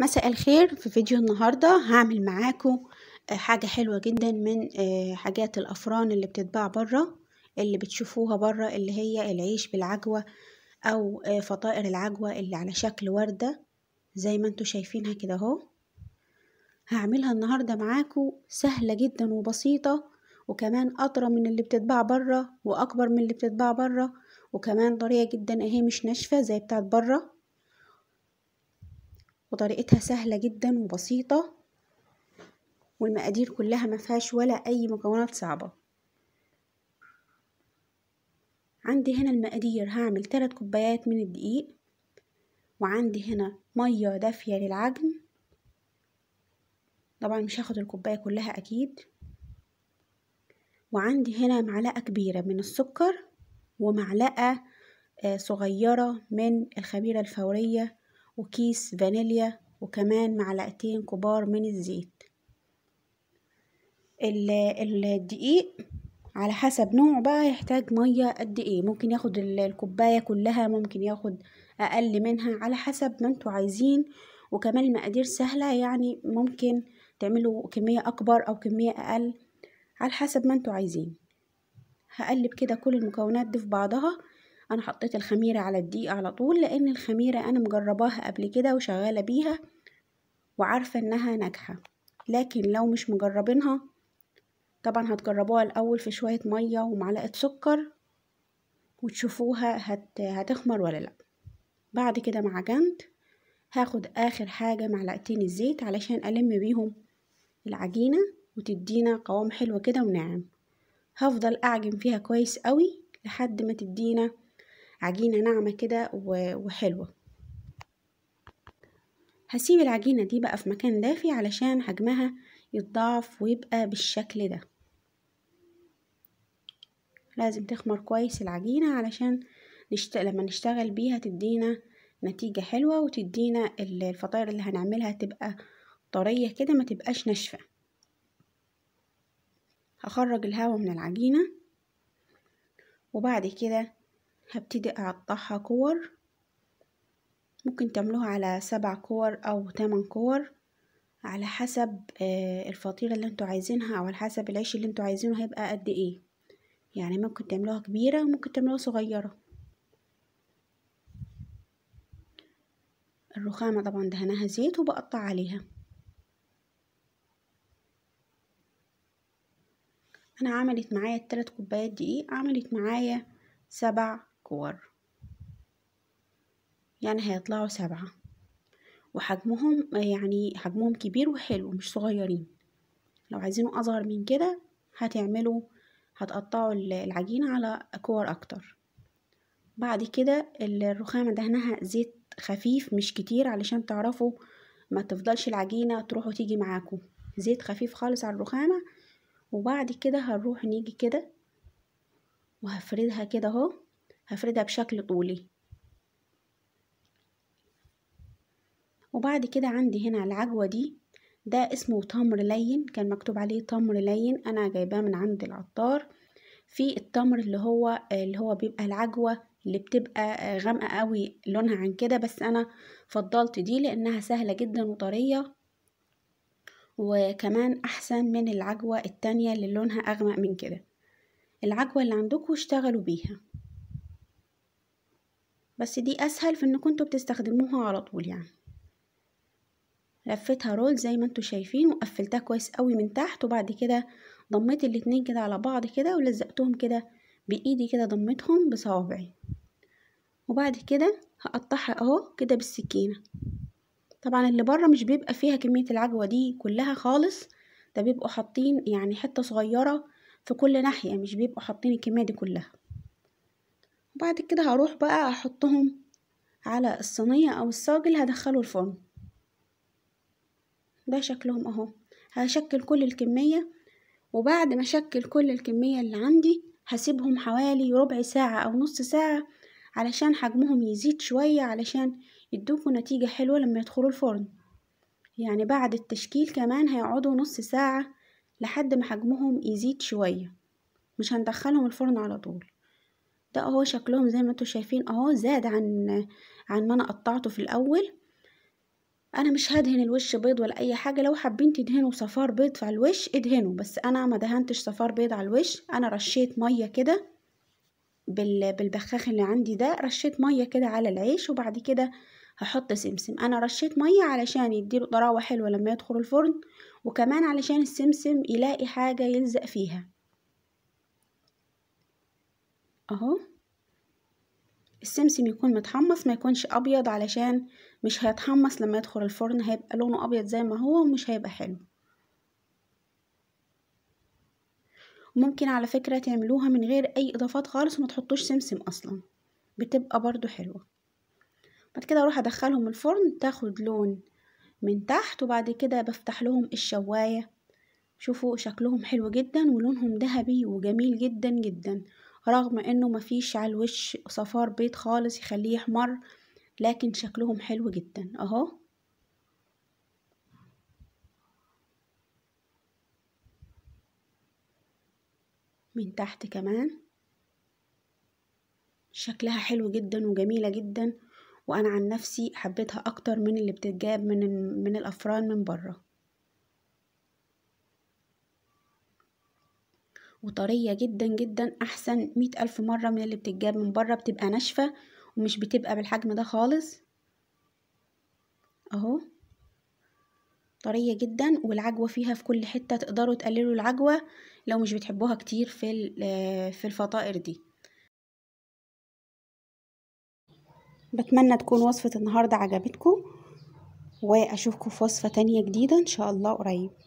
مساء الخير في فيديو النهاردة هعمل معاكم آه، حاجة حلوة جدا من آه، حاجات الأفران اللي بتتباع برة اللي بتشوفوها برة اللي هي العيش بالعجوة أو آه، فطائر العجوة اللي على شكل وردة زي ما انتوا شايفينها كده اهو هعملها النهاردة معاكم سهلة جدا وبسيطة وكمان أطرى من اللي بتتباع برة وأكبر من اللي بتتباع برة وكمان طرية جدا اهي مش ناشفة زي بتاعت برة وطريقتها سهلة جدا وبسيطة والمقادير كلها ما فيهاش ولا أي مكونات صعبة عندي هنا المقادير هعمل ثلاث كوبايات من الدقيق وعندي هنا مية دافية للعجن طبعا مش هاخد الكوباية كلها أكيد وعندي هنا معلقة كبيرة من السكر ومعلقة آه، صغيرة من الخميرة الفورية وكيس فانيليا وكمان معلقتين كبار من الزيت الدقيق على حسب نوعه بقى يحتاج مية قد ايه ممكن ياخد الكوباية كلها ممكن ياخد اقل منها على حسب ما انتوا عايزين وكمان المقادير سهلة يعني ممكن تعملوا كمية اكبر او كمية اقل على حسب ما انتوا عايزين هقلب كده كل المكونات دي في بعضها انا حطيت الخميرة على الدقيق على طول لان الخميرة انا مجرباها قبل كده وشغالة بيها وعارفة انها ناجحة لكن لو مش مجربينها طبعا هتجربوها الاول في شوية مية ومعلقة سكر وتشوفوها هت... هتخمر ولا لا بعد كده مع جنب هاخد اخر حاجة معلقتين الزيت علشان الم بيهم العجينة وتدينا قوام حلو كده وناعم هفضل اعجن فيها كويس قوي لحد ما تدينا عجينة ناعمة كده وحلوة هسيب العجينة دي بقى في مكان دافي علشان حجمها يتضاعف ويبقى بالشكل ده لازم تخمر كويس العجينة علشان نشت... لما نشتغل بيها تدينا نتيجة حلوة وتدينا الفطاير اللي هنعملها تبقى طرية كده ما تبقاش ناشفة هخرج الهواء من العجينة وبعد كده هبتدي أقطعها كور ممكن تعملوها على سبع كور أو تمن كور على حسب آه، الفطيرة اللي انتوا عايزينها أو على حسب العيش اللي انتوا عايزينه هيبقى قد ايه يعني ممكن تعملوها كبيرة وممكن تعملوها صغيرة الرخامة طبعا دهناها زيت وبقطع عليها انا عملت معايا التلات كوبايات دقيق عملت معايا سبع كور يعني هيطلعوا سبعة وحجمهم يعني حجمهم كبير وحلو مش صغيرين لو عايزينه أصغر من كده هتعملوا هتقطعوا العجينة على كور أكتر بعد كده الرخامة دهنها زيت خفيف مش كتير علشان تعرفوا ما تفضلش العجينة تروح وتيجي معاكم زيت خفيف خالص على الرخامة وبعد كده هنروح نيجي كده وهفردها كده اهو هفردها بشكل طولي وبعد كده عندي هنا العجوة دي ده اسمه تمر لين كان مكتوب عليه تمر لين انا جايباه من عند العطار في التمر اللي هو اللي هو بيبقى العجوة اللي بتبقى آه، غامقة قوي لونها عن كده بس انا فضلت دي لانها سهلة جدا وطرية وكمان احسن من العجوة التانية اللي لونها اغمق من كده العجوة اللي عندكم اشتغلوا بيها بس دي اسهل في انكم انتوا بتستخدموها على طول يعني لفتها رول زي ما انتوا شايفين وقفلتها كويس قوي من تحت وبعد كده ضميت الاتنين كده على بعض كده ولزقتهم كده بايدي كده ضميتهم بصوابعي وبعد كده هقطعها اهو كده بالسكينه طبعا اللي بره مش بيبقى فيها كميه العجوه دي كلها خالص ده بيبقوا حاطين يعني حته صغيره في كل ناحيه مش بيبقوا حاطين الكميه دي كلها وبعد كده هروح بقى احطهم على الصينية او الصاج اللي هدخله الفرن ده شكلهم اهو هشكل كل الكمية وبعد ما اشكل كل الكمية اللي عندي هسيبهم حوالي ربع ساعة او نص ساعة علشان حجمهم يزيد شوية علشان يدوكوا نتيجة حلوة لما يدخلوا الفرن يعني بعد التشكيل كمان هيقعدوا نص ساعة لحد ما حجمهم يزيد شوية مش هندخلهم الفرن على طول ده اهو شكلهم زي ما انتوا شايفين اهو زاد عن عن ما انا قطعته في الاول انا مش هدهن الوش بيض ولا اي حاجه لو حابين تدهنوا صفار بيض على الوش ادهنوا بس انا ما دهنتش صفار بيض على الوش انا رشيت ميه كده بالبخاخ اللي عندي ده رشيت ميه كده على العيش وبعد كده هحط سمسم انا رشيت ميه علشان يديله طراوه حلوه لما يدخل الفرن وكمان علشان السمسم يلاقي حاجه يلزق فيها اهو السمسم يكون متحمص ما يكونش ابيض علشان مش هيتحمص لما يدخل الفرن هيبقى لونه ابيض زي ما هو ومش هيبقى حلو ممكن على فكرة تعملوها من غير اي اضافات خالص وما تحطوش سمسم اصلا بتبقى برضو حلوة بعد كده اروح ادخلهم الفرن تاخد لون من تحت وبعد كده بفتح لهم الشواية شوفوا شكلهم حلو جدا ولونهم ذهبي وجميل جدا جدا رغم انه مفيش على الوش صفار بيض خالص يخليه يحمر لكن شكلهم حلو جدا اهو من تحت كمان شكلها حلو جدا وجميلة جدا وانا عن نفسي حبيتها اكتر من اللي بتتجاب من, من الافران من بره وطرية جدا جدا أحسن مية ألف مرة من اللي بتتجاب من بره بتبقى ناشفة ومش بتبقى بالحجم ده خالص أهو طرية جدا والعجوة فيها في كل حتة تقدروا تقللوا العجوة لو مش بتحبوها كتير في في الفطائر دي بتمنى تكون وصفة النهاردة عجبتكم واشوفكم في وصفة تانية جديدة ان شاء الله قريب